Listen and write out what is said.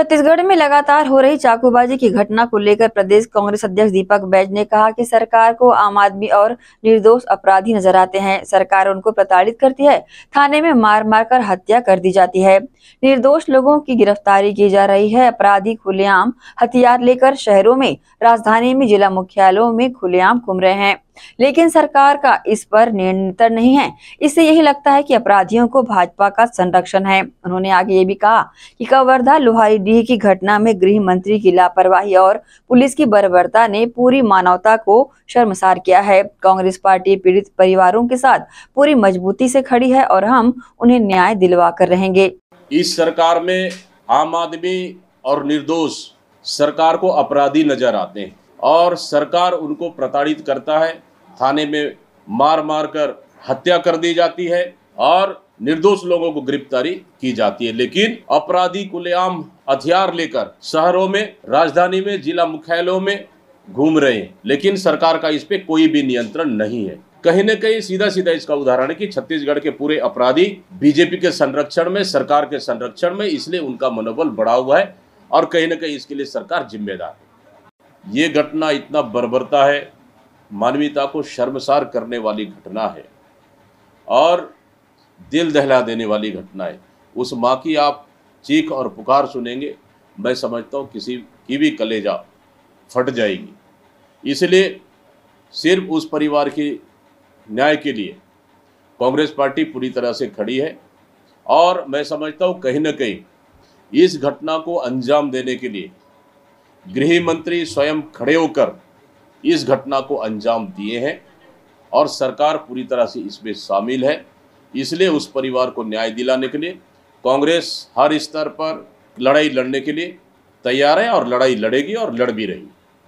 छत्तीसगढ़ में लगातार हो रही चाकूबाजी की घटना को लेकर प्रदेश कांग्रेस अध्यक्ष दीपक बैज ने कहा कि सरकार को आम आदमी और निर्दोष अपराधी नजर आते हैं सरकार उनको प्रताड़ित करती है थाने में मार मार कर हत्या कर दी जाती है निर्दोष लोगों की गिरफ्तारी की जा रही है अपराधी खुलेआम हथियार लेकर शहरों में राजधानी में जिला मुख्यालयों में खुलेआम घूम रहे हैं लेकिन सरकार का इस पर नियंत्रण नहीं है इससे यही लगता है कि अपराधियों को भाजपा का संरक्षण है उन्होंने आगे ये भी कहा कि कवर्धा लोहारी डी की घटना में गृह मंत्री की लापरवाही और पुलिस की बर्बरता ने पूरी मानवता को शर्मसार किया है कांग्रेस पार्टी पीड़ित परिवारों के साथ पूरी मजबूती से खड़ी है और हम उन्हें न्याय दिलवा कर रहेंगे इस सरकार में आम आदमी और निर्दोष सरकार को अपराधी नजर आते हैं और सरकार उनको प्रताड़ित करता है थाने में मार मार कर हत्या कर दी जाती है और निर्दोष लोगों को गिरफ्तारी की जाती है लेकिन अपराधी खुलेआम हथियार लेकर शहरों में राजधानी में जिला मुख्यालयों में घूम रहे हैं लेकिन सरकार का इस पे कोई भी नियंत्रण नहीं है कहीं न कहीं सीधा सीधा इसका उदाहरण है कि छत्तीसगढ़ के पूरे अपराधी बीजेपी के संरक्षण में सरकार के संरक्षण में इसलिए उनका मनोबल बढ़ा हुआ है और कहीं ना कहीं इसके लिए सरकार जिम्मेदार है ये घटना इतना बर्बरता है मानवीयता को शर्मसार करने वाली घटना है और दिल दहला देने वाली घटना है उस माँ की आप चीख और पुकार सुनेंगे मैं समझता हूँ किसी की भी कलेजा फट जाएगी इसलिए सिर्फ उस परिवार की न्याय के लिए कांग्रेस पार्टी पूरी तरह से खड़ी है और मैं समझता हूँ कहीं ना कहीं इस घटना को अंजाम देने के लिए गृह मंत्री स्वयं खड़े होकर इस घटना को अंजाम दिए हैं और सरकार पूरी तरह से इसमें शामिल है इसलिए उस परिवार को न्याय दिलाने के लिए कांग्रेस हर स्तर पर लड़ाई लड़ने के लिए तैयार है और लड़ाई लड़ेगी और लड़ भी रही